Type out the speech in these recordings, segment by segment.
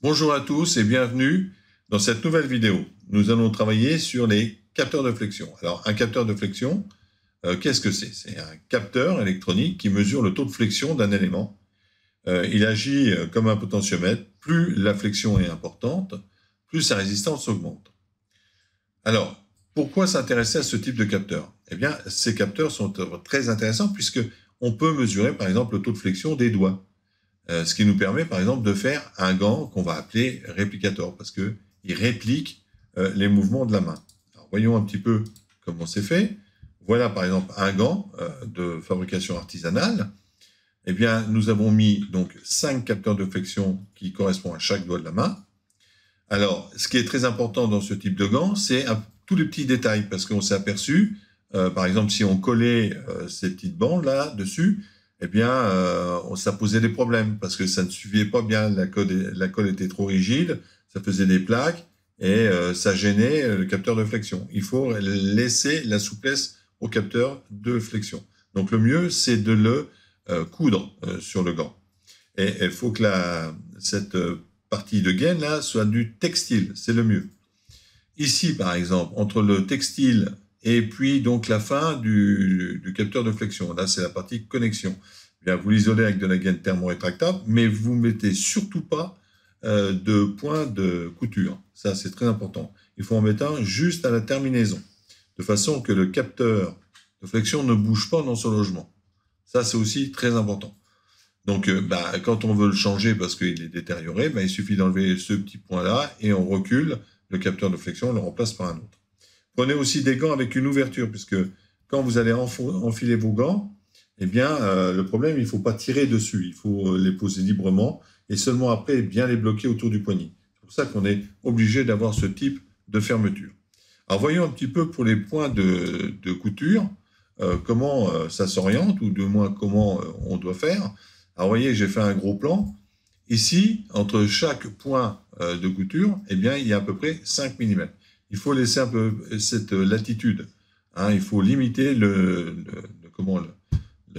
Bonjour à tous et bienvenue dans cette nouvelle vidéo. Nous allons travailler sur les capteurs de flexion. Alors, un capteur de flexion, euh, qu'est-ce que c'est C'est un capteur électronique qui mesure le taux de flexion d'un élément. Euh, il agit euh, comme un potentiomètre. Plus la flexion est importante, plus sa résistance augmente. Alors, pourquoi s'intéresser à ce type de capteur Eh bien, ces capteurs sont très intéressants puisque on peut mesurer, par exemple, le taux de flexion des doigts. Euh, ce qui nous permet, par exemple, de faire un gant qu'on va appeler réplicateur parce qu'il réplique euh, les mouvements de la main. voyons un petit peu comment c'est fait. Voilà, par exemple, un gant euh, de fabrication artisanale. Eh bien, nous avons mis donc cinq capteurs de flexion qui correspondent à chaque doigt de la main. Alors, ce qui est très important dans ce type de gant, c'est tous les petits détails, parce qu'on s'est aperçu, par exemple, si on collait ces petites bandes là dessus, eh bien, euh, ça posait des problèmes parce que ça ne suivait pas bien. La colle, la colle était trop rigide, ça faisait des plaques et euh, ça gênait le capteur de flexion. Il faut laisser la souplesse au capteur de flexion. Donc le mieux, c'est de le euh, coudre sur le gant. Et il faut que la, cette partie de gaine là soit du textile, c'est le mieux. Ici, par exemple, entre le textile et puis, donc, la fin du, capteur de flexion. Là, c'est la partie connexion. Eh bien, vous l'isolez avec de la gaine thermorétractable, mais vous ne mettez surtout pas euh, de point de couture. Ça, c'est très important. Il faut en mettre un juste à la terminaison, de façon que le capteur de flexion ne bouge pas dans son logement. Ça, c'est aussi très important. Donc, euh, bah, quand on veut le changer parce qu'il est détérioré, bah, il suffit d'enlever ce petit point-là et on recule le capteur de flexion, on le remplace par un autre. Prenez aussi des gants avec une ouverture, puisque quand vous allez enfiler vos gants, eh bien, euh, le problème, il ne faut pas tirer dessus. Il faut euh, les poser librement et seulement après bien les bloquer autour du poignet. C'est pour ça qu'on est obligé d'avoir ce type de fermeture. Alors, voyons un petit peu pour les points de, couture, euh, comment ça s'oriente, ou du moins comment on doit faire. Alors, voyez, j'ai fait un gros plan. Ici, entre chaque point de couture, eh bien, il y a à peu près 5 mm il faut laisser un peu cette euh, latitude. Hein. il faut limiter le,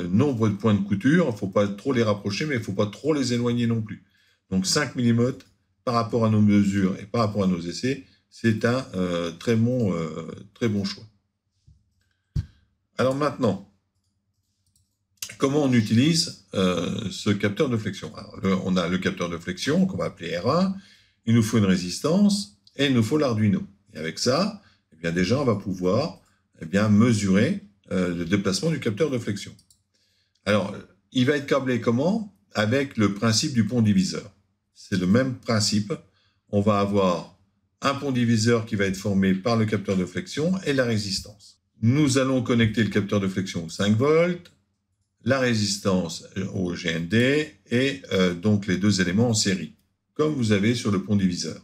nombre de points de couture. Il ne faut pas trop les rapprocher, mais il ne faut pas trop les éloigner non plus. Donc 5 mm par rapport à nos mesures et par rapport à nos essais, c'est un euh, très, bon, euh, très bon choix. Alors maintenant, comment on utilise ce capteur de flexion On a le capteur de flexion qu'on va appeler R1, il nous faut une résistance et il nous faut l'Arduino. Et avec ça, eh bien déjà, on va pouvoir eh bien, mesurer euh, le déplacement du capteur de flexion. Alors, il va être câblé comment Avec le principe du pont diviseur. C'est le même principe. On va avoir un pont diviseur qui va être formé par le capteur de flexion et la résistance. Nous allons connecter le capteur de flexion aux 5 volts, la résistance au GND et euh, donc les deux éléments en série, comme vous avez sur le pont diviseur.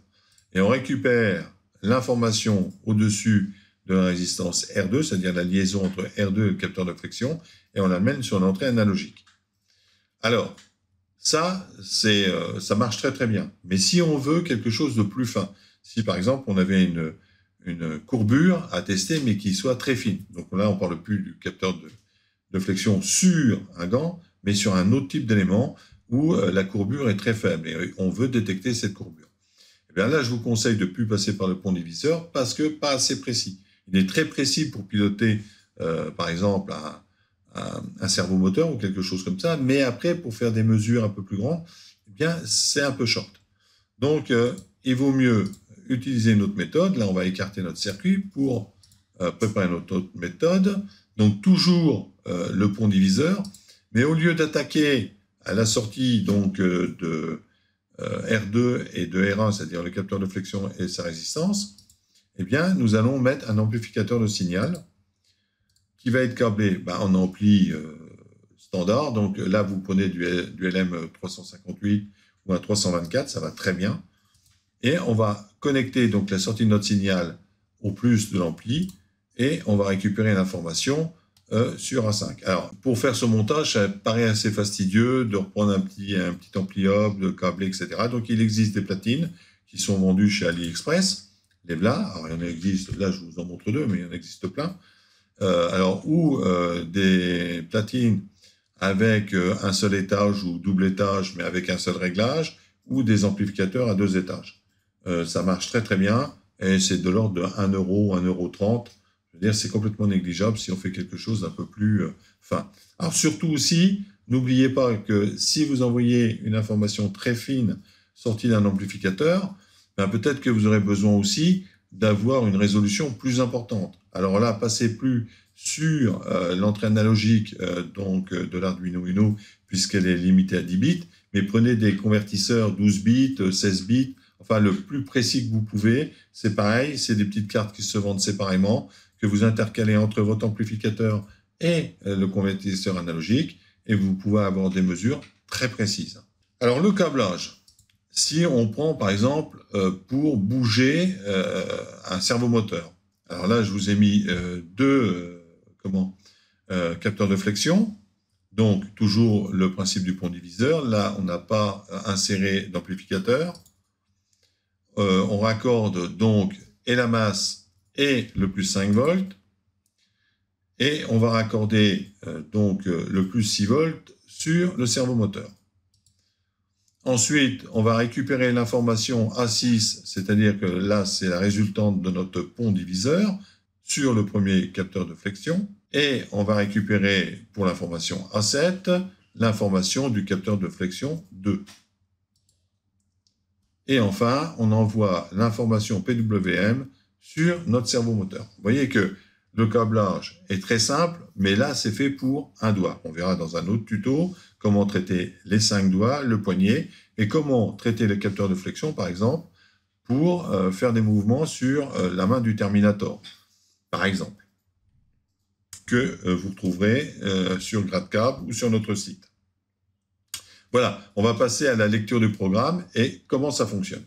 Et on récupère l'information au-dessus de la résistance R2, c'est-à-dire la liaison entre R2 et le capteur de flexion, et on l'amène sur l'entrée analogique. Alors, ça, c'est, euh, ça marche très très bien. Mais si on veut quelque chose de plus fin, si par exemple on avait une, courbure à tester, mais qui soit très fine, donc là on parle plus du capteur de, flexion sur un gant, mais sur un autre type d'élément où euh, la courbure est très faible et on veut détecter cette courbure. Eh là, je vous conseille de plus passer par le pont diviseur parce que pas assez précis. Il est très précis pour piloter, euh, par exemple, un, un, servomoteur ou quelque chose comme ça, mais après, pour faire des mesures un peu plus grandes, eh bien, c'est un peu short. Donc, euh, il vaut mieux utiliser une autre méthode. Là, on va écarter notre circuit pour euh, préparer notre, autre méthode. Donc, toujours le pont diviseur, mais au lieu d'attaquer à la sortie donc de euh, R2 et de R1, c'est-à-dire le capteur de flexion et sa résistance, eh bien, nous allons mettre un amplificateur de signal qui va être câblé bah, en ampli euh, standard. Donc là, vous prenez du, LM358 ou un 324, ça va très bien. Et on va connecter donc la sortie de notre signal au plus de l'ampli et on va récupérer l'information euh, sur A5. Alors, pour faire ce montage, ça paraît assez fastidieux de reprendre un petit, un petit ampli de câbler, etc. Donc, il existe des platines qui sont vendues chez AliExpress, les VLA. Alors, il y en existe, là, je vous en montre deux, mais il y en existe plein. Euh, alors, ou euh, des platines avec un seul étage ou double étage, mais avec un seul réglage, ou des amplificateurs à deux étages. ça marche très, très bien, et c'est de l'ordre de 1 euro, 1 euro 30 c'est complètement négligeable si on fait quelque chose d'un peu plus euh, fin. Alors surtout aussi, n'oubliez pas que si vous envoyez une information très fine sortie d'un amplificateur, ben, peut-être que vous aurez besoin aussi d'avoir une résolution plus importante. Alors là, passez plus sur euh, l'entrée analogique euh, donc de l'Arduino Uno puisqu'elle est limitée à 10 bits, mais prenez des convertisseurs 12 bits, 16 bits, enfin le plus précis que vous pouvez. C'est pareil, c'est des petites cartes qui se vendent séparément vous intercalez entre votre amplificateur et euh, le convertisseur analogique, et vous pouvez avoir des mesures très précises. Alors le câblage, si on prend par exemple euh, pour bouger euh, un servomoteur, alors là je vous ai mis deux comment, capteurs de flexion, donc toujours le principe du pont diviseur, là on n'a pas inséré d'amplificateur, on raccorde donc et la masse et le plus 5 volts. Et on va raccorder euh, donc euh, le plus 6 volts sur le servomoteur. Ensuite, on va récupérer l'information A6, c'est-à-dire que là, c'est la résultante de notre pont diviseur sur le premier capteur de flexion. Et on va récupérer pour l'information A7 l'information du capteur de flexion 2. Et enfin, on envoie l'information PWM sur notre cerveau moteur. Vous voyez que le câblage est très simple, mais là, c'est fait pour un doigt. On verra dans un autre tuto comment traiter les cinq doigts, le poignet, et comment traiter le capteur de flexion, par exemple, pour euh, faire des mouvements sur euh, la main du Terminator, par exemple, que euh, vous retrouverez sur GradCap ou sur notre site. Voilà, on va passer à la lecture du programme et comment ça fonctionne.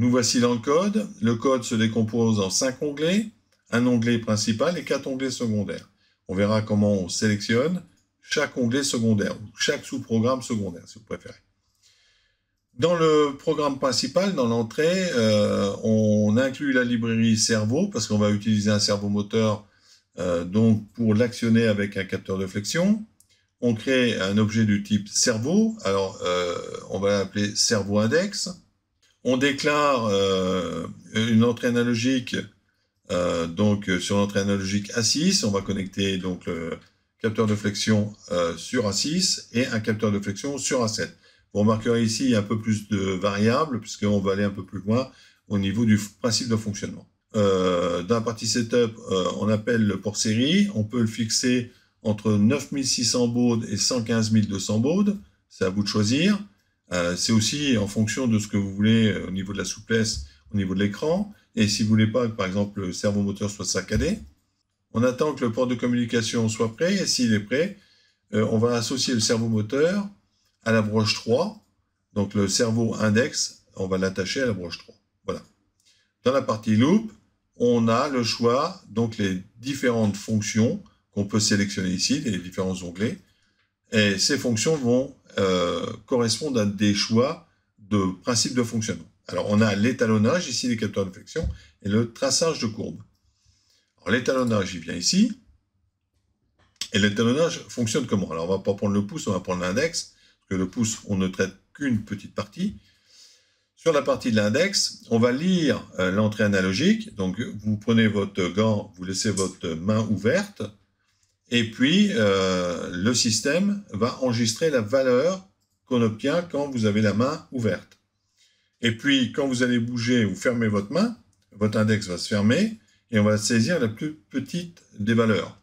Nous voici dans le code. Le code se décompose en cinq onglets, un onglet principal et quatre onglets secondaires. On verra comment on sélectionne chaque onglet secondaire, ou chaque sous-programme secondaire, si vous préférez. Dans le programme principal, dans l'entrée, euh, on inclut la librairie cerveau, parce qu'on va utiliser un cerveau moteur euh, donc pour l'actionner avec un capteur de flexion. On crée un objet du type cerveau, alors euh, on va l'appeler cerveau index on déclare euh, une entrée analogique euh, donc euh, sur l'entrée analogique A6. On va connecter donc le capteur de flexion sur A6 et un capteur de flexion sur A7. Vous remarquerez ici a un peu plus de variables puisqu'on va aller un peu plus loin au niveau du principe de fonctionnement. dans la partie setup, on appelle le port série. On peut le fixer entre 9600 baudes et 115200 200 baudes. C'est à vous de choisir. Euh, c'est aussi en fonction de ce que vous voulez euh, au niveau de la souplesse, au niveau de l'écran. Et si vous voulez pas par exemple, le moteur soit saccadé, on attend que le port de communication soit prêt. Et s'il est prêt, euh, on va associer le moteur à la broche 3. Donc le cerveau index, on va l'attacher à la broche 3. Voilà. Dans la partie loop, on a le choix, donc les différentes fonctions qu'on peut sélectionner ici, les différents onglets, et ces fonctions vont euh, correspondre à des choix de principes de fonctionnement. Alors, on a l'étalonnage, ici les capteurs de flexion, et le traçage de courbes. l'étalonnage, il vient ici. Et l'étalonnage fonctionne comment Alors, on ne va pas prendre le pouce, on va prendre l'index, parce que le pouce, on ne traite qu'une petite partie. Sur la partie de l'index, on va lire euh, l'entrée analogique. Donc, vous prenez votre gant, vous laissez votre main ouverte, et puis, euh, le système va enregistrer la valeur qu'on obtient quand vous avez la main ouverte. Et puis, quand vous allez bouger ou fermer votre main, votre index va se fermer et on va saisir la plus petite des valeurs.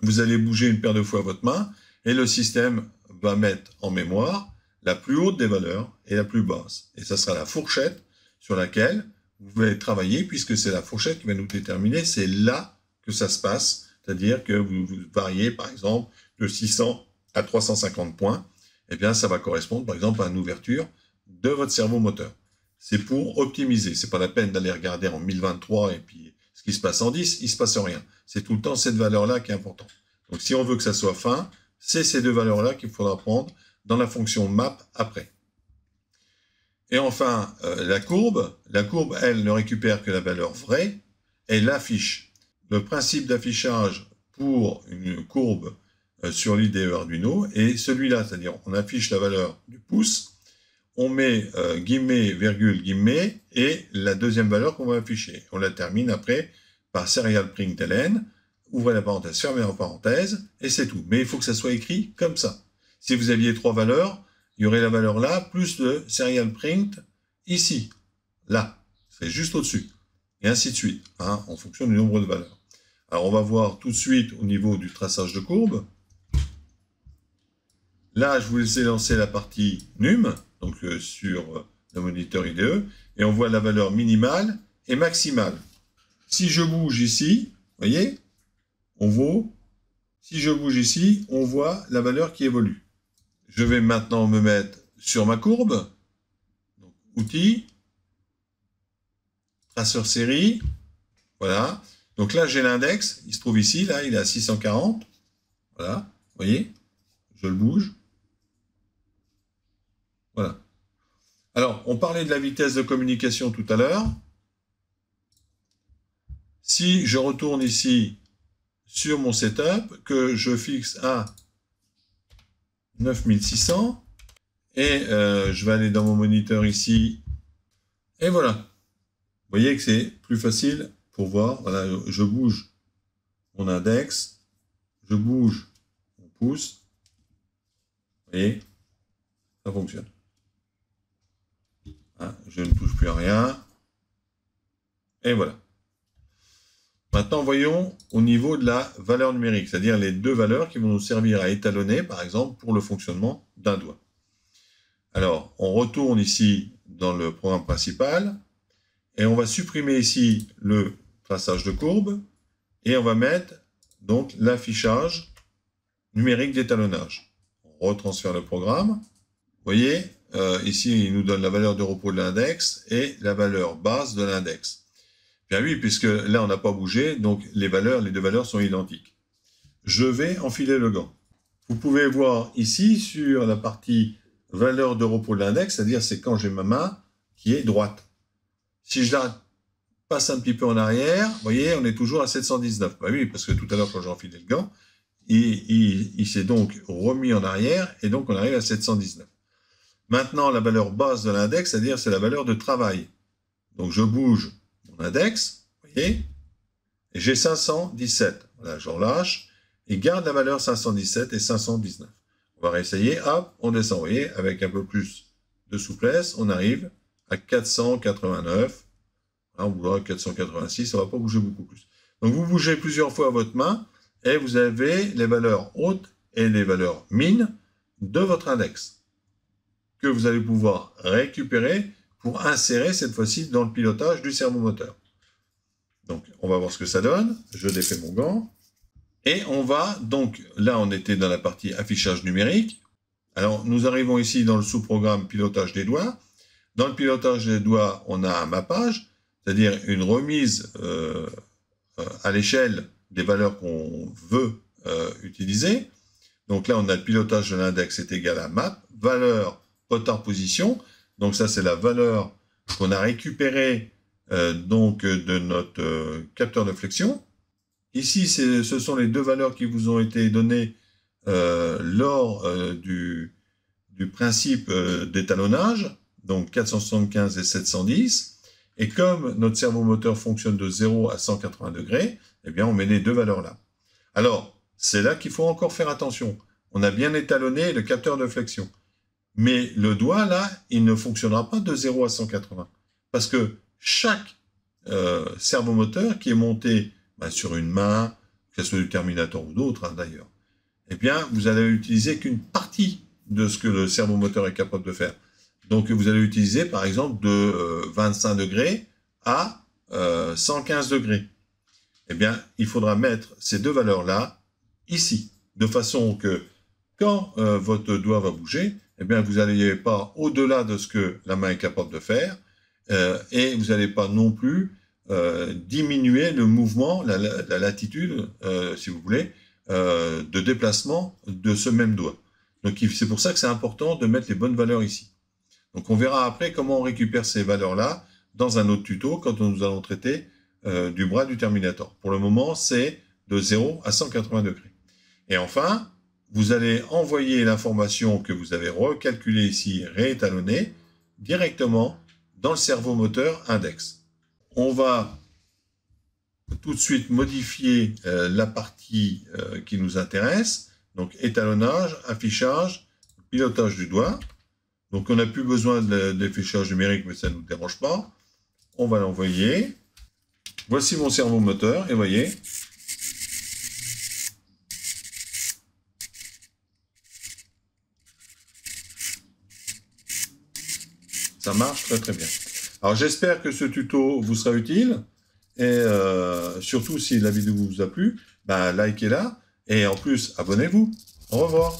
Vous allez bouger une paire de fois votre main et le système va mettre en mémoire la plus haute des valeurs et la plus basse. Et ça sera la fourchette sur laquelle vous allez travailler puisque c'est la fourchette qui va nous déterminer. C'est là que ça se passe c'est-à-dire que vous, variez, par exemple, de 600 à 350 points. et eh bien, ça va correspondre, par exemple, à une ouverture de votre cerveau moteur. C'est pour optimiser. C'est pas la peine d'aller regarder en 1023 et puis ce qui se passe en 10, il se passe rien. C'est tout le temps cette valeur-là qui est importante. Donc, si on veut que ça soit fin, c'est ces deux valeurs-là qu'il faudra prendre dans la fonction map après. Et enfin, euh, la courbe, la courbe, elle, ne récupère que la valeur vraie et l'affiche le principe d'affichage pour une courbe euh, sur l'IDE Arduino est celui-là, c'est-à-dire on affiche la valeur du pouce, on met euh, guillemets, virgule, guillemets, et la deuxième valeur qu'on va afficher. On la termine après par serial print ouvrez la parenthèse, fermez la parenthèse, et c'est tout. Mais il faut que ça soit écrit comme ça. Si vous aviez trois valeurs, il y aurait la valeur là, plus le serial print ici, là, c'est juste au-dessus et ainsi de suite, hein, en fonction du nombre de valeurs. Alors on va voir tout de suite au niveau du traçage de courbe. Là, je vous laisse lancer la partie num, donc euh, sur euh, le moniteur IDE, et on voit la valeur minimale et maximale. Si je bouge ici, voyez, on voit, si je bouge ici, on voit la valeur qui évolue. Je vais maintenant me mettre sur ma courbe, donc outil, traceur série. Voilà. Donc là, j'ai l'index. Il se trouve ici. Là, il est à 640. Voilà. Vous voyez Je le bouge. Voilà. Alors, on parlait de la vitesse de communication tout à l'heure. Si je retourne ici sur mon setup, que je fixe à 9600, et euh, je vais aller dans mon moniteur ici, et voilà. Vous voyez que c'est plus facile pour voir. je bouge mon index, je bouge mon pouce. Vous voyez, ça fonctionne. Hein, je ne touche plus à rien. Et voilà. Maintenant, voyons au niveau de la valeur numérique, c'est-à-dire les deux valeurs qui vont nous servir à étalonner, par exemple, pour le fonctionnement d'un doigt. Alors, on retourne ici dans le programme principal. Et on va supprimer ici le traçage de courbe. Et on va mettre donc l'affichage numérique d'étalonnage. On retransfère le programme. Vous voyez, euh, ici, il nous donne la valeur de repos de l'index et la valeur base de l'index. Bien oui, puisque là, on n'a pas bougé, donc les valeurs, les deux valeurs sont identiques. Je vais enfiler le gant. Vous pouvez voir ici, sur la partie valeur de repos de l'index, c'est-à-dire c'est quand j'ai ma main qui est droite. Si je la passe un petit peu en arrière, vous voyez, on est toujours à 719. Bah oui, parce que tout à l'heure, quand j'ai enfilé le gant, il, s'est donc remis en arrière, et donc on arrive à 719. Maintenant, la valeur basse de l'index, c'est-à-dire c'est la valeur de travail. Donc je bouge mon index, vous voyez, et j'ai 517. Voilà, j'en lâche, et garde la valeur 517 et 519. On va réessayer, hop, on descend, vous voyez, avec un peu plus de souplesse, on arrive 489. on voudra 486, on ne va pas bouger beaucoup plus. Donc vous bougez plusieurs fois votre main et vous avez les valeurs hautes et les valeurs mines de votre index que vous allez pouvoir récupérer pour insérer cette fois-ci dans le pilotage du servomoteur. Donc on va voir ce que ça donne. Je défais mon gant. Et on va donc, là on était dans la partie affichage numérique. Alors nous arrivons ici dans le sous-programme pilotage des doigts. Dans le pilotage des doigts, on a un mappage, c'est-à-dire une remise euh, euh, à l'échelle des valeurs qu'on veut euh, utiliser. Donc là, on a le pilotage de l'index est égal à map, valeur, hauteur position. Donc ça, c'est la valeur qu'on a récupérée donc de notre capteur de flexion. Ici, ce sont les deux valeurs qui vous ont été données lors du, principe d'étalonnage donc 475 et 710. Et comme notre servomoteur fonctionne de 0 à 180 degrés, eh bien, on met les deux valeurs là. Alors, c'est là qu'il faut encore faire attention. On a bien étalonné le capteur de flexion. Mais le doigt, là, il ne fonctionnera pas de 0 à 180. Parce que chaque servomoteur euh, qui est monté ben, sur une main, que ce soit du Terminator ou d'autres hein, d'ailleurs, eh bien, vous allez utiliser qu'une partie de ce que le servomoteur est capable de faire. Donc vous allez utiliser par exemple de 25 euh, degrés à 115 euh, degrés. Eh bien, il faudra mettre ces deux valeurs-là ici, de façon que quand euh, votre doigt va bouger, eh bien, vous n'allez pas au-delà de ce que la main est capable de faire, et vous n'allez pas non plus diminuer le mouvement, la latitude, si vous voulez, de déplacement de ce même doigt. Donc, c'est pour ça que c'est important de mettre les bonnes valeurs ici. Donc on verra après comment on récupère ces valeurs-là dans un autre tuto quand nous allons traiter euh, du bras du Terminator. Pour le moment, c'est de 0 à 180 degrés. Et enfin, vous allez envoyer l'information que vous avez recalculée ici, réétalonnée, directement dans le cerveau moteur index. On va tout de suite modifier euh, la partie euh, qui nous intéresse, donc étalonnage, affichage, pilotage du doigt. Donc on n'a plus besoin de, l'affichage numérique, mais ça ne nous dérange pas. On va l'envoyer. Voici mon cerveau moteur, et voyez, ça marche très très bien. Alors j'espère que ce tuto vous sera utile et euh, surtout si la vidéo vous a plu, bah, likez-la et en plus abonnez-vous. Au revoir.